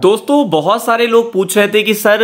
दोस्तों बहुत सारे लोग पूछ रहे थे कि सर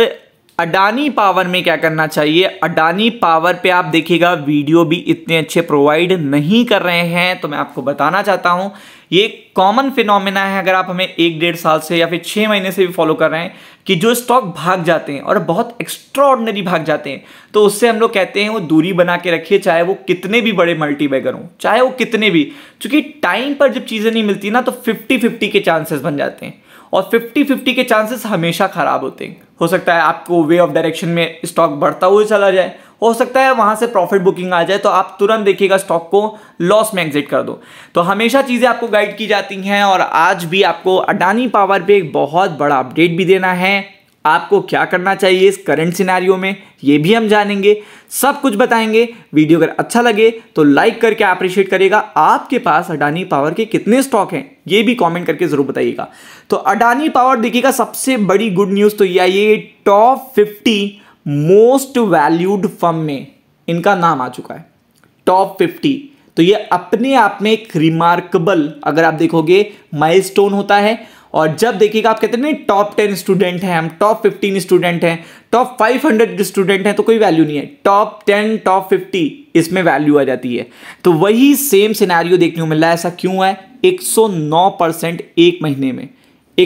अडानी पावर में क्या करना चाहिए अडानी पावर पे आप देखिएगा वीडियो भी इतने अच्छे प्रोवाइड नहीं कर रहे हैं तो मैं आपको बताना चाहता हूँ ये कॉमन फिनोमिना है अगर आप हमें एक डेढ़ साल से या फिर छः महीने से भी फॉलो कर रहे हैं कि जो स्टॉक भाग जाते हैं और बहुत एक्स्ट्रॉर्डनरी भाग जाते हैं तो उससे हम लोग कहते हैं वो दूरी बना के रखिए चाहे वो कितने भी बड़े मल्टी बैगर हों चाहे वो कितने भी क्योंकि टाइम पर जब चीज़ें नहीं मिलती ना तो फिफ्टी फिफ्टी के चांसेस बन जाते हैं और 50-50 के चांसेस हमेशा ख़राब होते हैं हो सकता है आपको वे ऑफ डायरेक्शन में स्टॉक बढ़ता हुआ चला जाए हो सकता है वहाँ से प्रॉफिट बुकिंग आ जाए तो आप तुरंत देखिएगा स्टॉक को लॉस में एग्जिट कर दो तो हमेशा चीज़ें आपको गाइड की जाती हैं और आज भी आपको अडानी पावर पे एक बहुत बड़ा अपडेट भी देना है आपको क्या करना चाहिए इस करंट सिनेरियो में ये भी हम जानेंगे सब कुछ बताएंगे वीडियो अगर अच्छा लगे तो लाइक करके अप्रिशिएट करेगा आपके पास अडानी पावर के कितने स्टॉक हैं ये भी कमेंट करके ज़रूर बताइएगा तो अडानी पावर देखिएगा सबसे बड़ी गुड न्यूज़ तो यह आई top fifty most valued firm में इनका नाम आ चुका है टॉप फिफ्टी तो ये अपने आप में एक रिमार्केबल अगर आप देखोगे माइलस्टोन होता है और जब देखिएगा आप कहते हैं नहीं टॉप टेन स्टूडेंट हैं हम टॉप फिफ्टीन स्टूडेंट हैं टॉप फाइव हंड्रेड स्टूडेंट हैं तो कोई वैल्यू नहीं है टॉप टेन टॉप फिफ्टी इसमें वैल्यू आ जाती है तो वही सेम सिनेरियो देखने को मिल रहा है ऐसा क्यों है 109 परसेंट एक महीने में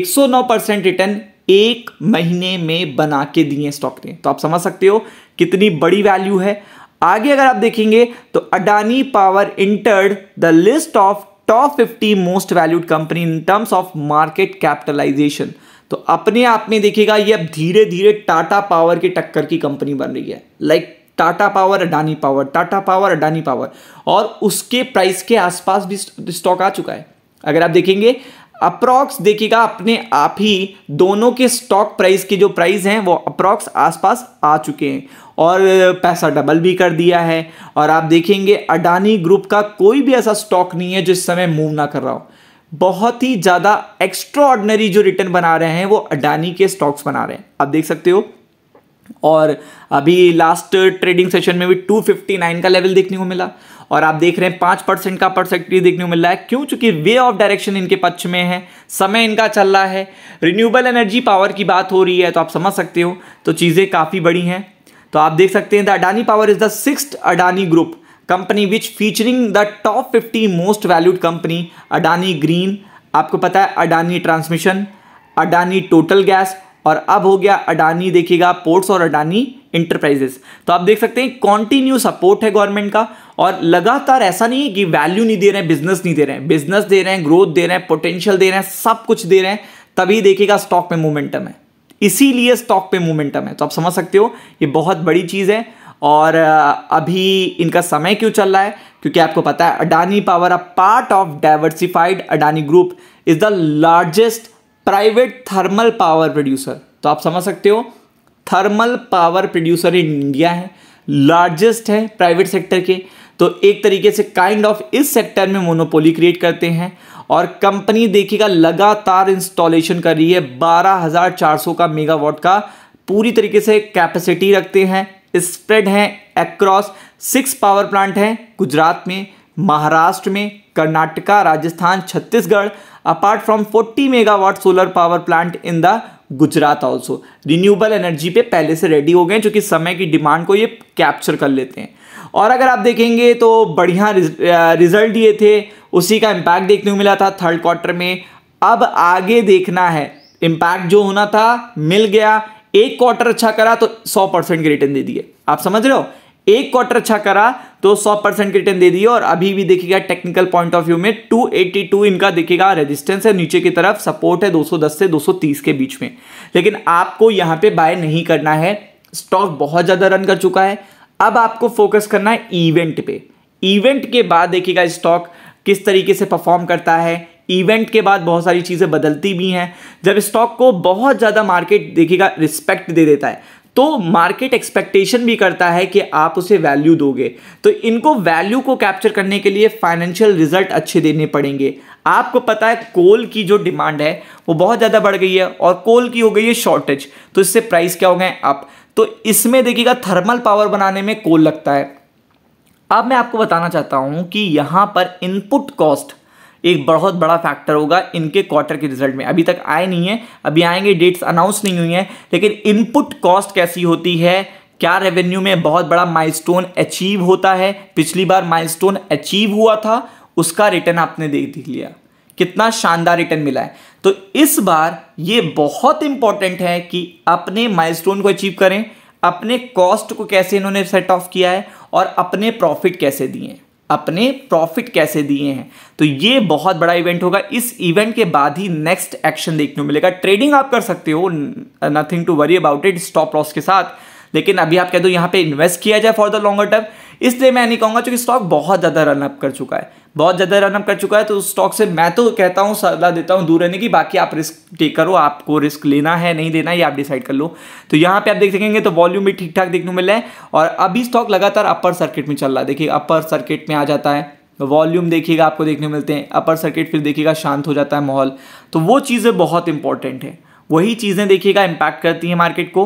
109 परसेंट रिटर्न एक महीने में बना के दिए स्टॉक ने तो आप समझ सकते हो कितनी बड़ी वैल्यू है आगे अगर आप देखेंगे तो Adani power entered the list of top 50 most valued company in terms of market capitalization तो अपने आप में देखिएगा ये अब धीरे धीरे टाटा पावर की टक्कर की कंपनी बन रही है like Tata power Adani power Tata power Adani power और उसके प्राइस के आसपास भी स्टॉक आ चुका है अगर आप देखेंगे अप्रॉक्स देखिएगा अपने आप ही दोनों के स्टॉक प्राइस के जो प्राइस हैं वो अप्रॉक्स आसपास आ चुके हैं और पैसा डबल भी कर दिया है और आप देखेंगे अडानी ग्रुप का कोई भी ऐसा स्टॉक नहीं है जो इस समय मूव ना कर रहा हो बहुत ही ज़्यादा एक्स्ट्रा जो रिटर्न बना रहे हैं वो अडानी के स्टॉक्स बना रहे हैं आप देख सकते हो और अभी लास्ट ट्रेडिंग सेशन में भी 259 का लेवल देखने को मिला और आप देख रहे हैं पाँच परसेंट का परसेंटेज देखने को मिल रहा है क्यों चूंकि वे ऑफ डायरेक्शन इनके पक्ष में है समय इनका चल रहा है रिन्यूएबल एनर्जी पावर की बात हो रही है तो आप समझ सकते हो तो चीज़ें काफ़ी बड़ी हैं तो आप देख सकते हैं the Adani power is the six Adani group company which featuring the top fifty most valued company Adani green आपको पता है Adani transmission Adani total gas और अब हो गया अडानी देखिएगा पोर्ट्स और अडानी इंटरप्राइजेस तो आप देख सकते हैं कॉन्टिन्यू सपोर्ट है गवर्नमेंट का और लगातार ऐसा नहीं है कि वैल्यू नहीं दे रहे हैं बिजनेस नहीं दे रहे हैं बिजनेस दे रहे हैं ग्रोथ दे रहे हैं पोटेंशियल दे रहे हैं सब कुछ दे रहे हैं तभी देखिएगा स्टॉक में मोमेंटम है इसीलिए स्टॉक पे मोमेंटम है तो आप समझ सकते हो ये बहुत बड़ी चीज़ है और अभी इनका समय क्यों चल रहा है क्योंकि आपको पता है Adani power a part of diversified Adani group is the largest private thermal power producer तो आप समझ सकते हो thermal power producer in India है लार्जेस्ट है प्राइवेट सेक्टर के तो एक तरीके से काइंड ऑफ इस सेक्टर में मोनोपोली क्रिएट करते हैं और कंपनी देखिएगा लगातार इंस्टॉलेशन कर रही है 12,400 का मेगावाट का पूरी तरीके से कैपेसिटी रखते हैं स्प्रेड है अक्रॉस सिक्स पावर प्लांट हैं गुजरात में महाराष्ट्र में Karnataka Rajasthan Chhattisgarh apart from 40 megawatt solar power plant in the Gujarat also renewable energy पे पहले से रेडी हो गए जो कि समय की डिमांड को ये कैप्चर कर लेते हैं और अगर आप देखेंगे तो बढ़िया रिजल्ट दिए थे उसी का इम्पैक्ट देखने को मिला था थर्ड क्वार्टर में अब आगे देखना है इम्पैक्ट जो होना था मिल गया एक क्वार्टर अच्छा करा तो सौ परसेंट के रिटर्न दे दिए आप समझ रहे हो एक क्वार्टर अच्छा करा तो 100 परसेंट रिटर्न दे दिए और अभी भी देखिएगा टेक्निकल पॉइंट ऑफ व्यू में 282 इनका देखिएगा रेजिस्टेंस है नीचे की तरफ सपोर्ट है 210 से 230 के बीच में लेकिन आपको यहां पे बाय नहीं करना है स्टॉक बहुत ज़्यादा रन कर चुका है अब आपको फोकस करना है इवेंट पे इवेंट के बाद देखिएगा स्टॉक किस तरीके से परफॉर्म करता है इवेंट के बाद बहुत सारी चीज़ें बदलती भी हैं जब स्टॉक को बहुत ज़्यादा मार्केट देखिएगा रिस्पेक्ट दे देता है तो मार्केट एक्सपेक्टेशन भी करता है कि आप उसे वैल्यू दोगे तो इनको वैल्यू को कैप्चर करने के लिए फाइनेंशियल रिजल्ट अच्छे देने पड़ेंगे आपको पता है कोल की जो डिमांड है वो बहुत ज़्यादा बढ़ गई है और कोल की हो गई है शॉर्टेज तो इससे प्राइस क्या हो गए अप तो इसमें देखिएगा थर्मल पावर बनाने में कोल लगता है अब मैं आपको बताना चाहता हूँ कि यहाँ पर इनपुट कॉस्ट एक बहुत बड़ा फैक्टर होगा इनके क्वार्टर के रिजल्ट में अभी तक आए नहीं है अभी आएंगे डेट्स अनाउंस नहीं हुई हैं लेकिन इनपुट कॉस्ट कैसी होती है क्या रेवेन्यू में बहुत बड़ा माइलस्टोन अचीव होता है पिछली बार माइलस्टोन अचीव हुआ था उसका रिटर्न आपने देख लिया कितना शानदार रिटर्न मिला है तो इस बार ये बहुत इंपॉर्टेंट है कि अपने माइलस्टोन को अचीव करें अपने कॉस्ट को कैसे इन्होंने सेट ऑफ किया है और अपने प्रॉफिट कैसे दिए अपने प्रॉफिट कैसे दिए हैं तो ये बहुत बड़ा इवेंट होगा इस इवेंट के बाद ही नेक्स्ट एक्शन देखने को मिलेगा ट्रेडिंग आप कर सकते हो nothing to worry about it stop loss के साथ लेकिन अभी आप कह दो यहां पे इन्वेस्ट किया जाए फॉर द लॉन्गर टर्म इसलिए मैं नहीं कहूँगा क्योंकि स्टॉक बहुत ज़्यादा रनअप कर चुका है बहुत ज़्यादा रनअप कर चुका है तो उस स्टॉक से मैं तो कहता हूँ सलाह देता हूँ दूर रहने की बाकी आप रिस्क टेक करो आपको रिस्क लेना है नहीं देना ये आप डिसाइड कर लो तो यहाँ पे आप देख सकेंगे तो वॉल्यूम भी ठीक ठाक देखने को मिल रहा है और अभी स्टॉक लगातार अपर सर्किट में चल रहा है देखिए अपर सर्किट में आ जाता है वॉल्यूम देखिएगा आपको देखने मिलते हैं अपर सर्किट फिर देखिएगा शांत हो जाता है माहौल तो वो चीज़ें बहुत इंपॉर्टेंट है वही चीज़ें देखिएगा इंपैक्ट करती हैं मार्केट को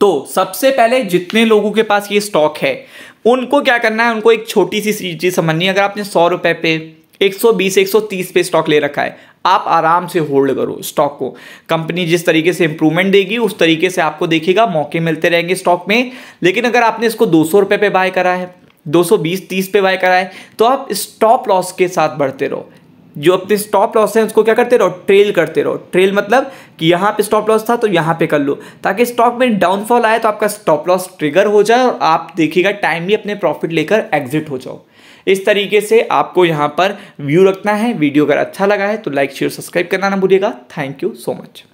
तो सबसे पहले जितने लोगों के पास ये स्टॉक है उनको क्या करना है उनको एक छोटी सी चीज़ समझनी है अगर आपने सौ रुपये पे 120 130 पे स्टॉक ले रखा है आप आराम से होल्ड करो स्टॉक को कंपनी जिस तरीके से इंप्रूवमेंट देगी उस तरीके से आपको देखेगा मौके मिलते रहेंगे स्टॉक में लेकिन अगर आपने इसको दो सौ पे बाय करा है 220 30 पे बाय करा है तो आप स्टॉप लॉस के साथ बढ़ते रहो जो अपने स्टॉप लॉस हैं उसको क्या करते रहो ट्रेल करते रहो ट्रेल मतलब कि यहाँ पे स्टॉप लॉस था तो यहाँ पे कर लो ताकि स्टॉक में डाउनफॉल आए तो आपका स्टॉप लॉस ट्रिगर हो जाए और आप देखिएगा टाइमली अपने प्रॉफिट लेकर एग्जिट हो जाओ इस तरीके से आपको यहाँ पर व्यू रखना है वीडियो अगर अच्छा लगा है तो लाइक शेयर सब्सक्राइब करना ना भूलिएगा थैंक यू सो मच